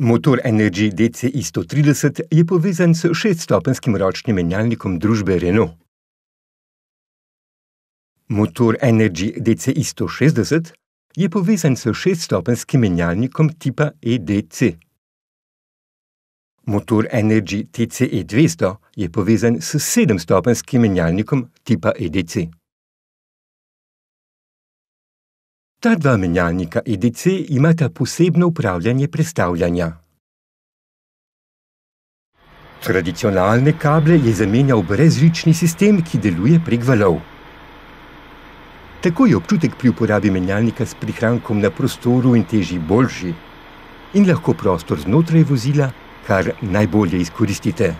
Motor Energy DC-130 je povezan s šeststopenskim ročnim menjalnikom družbe Renault. Motor Energy DC-160 je povezan s šeststopenskim menjalnikom tipa EDC. Motor Energy TCE-200 je povezan s sedemstopenskim menjalnikom tipa EDC. Ta dva menjalnika EDC imata posebno upravljanje prestavljanja. Tradicionalne kable je zamenjal brezžični sistem, ki deluje prek valov. Tako je občutek pri uporabi menjalnika s prihrankom na prostoru in teži boljši, in lahko prostor znotraj vozila kar najbolje izkoristite.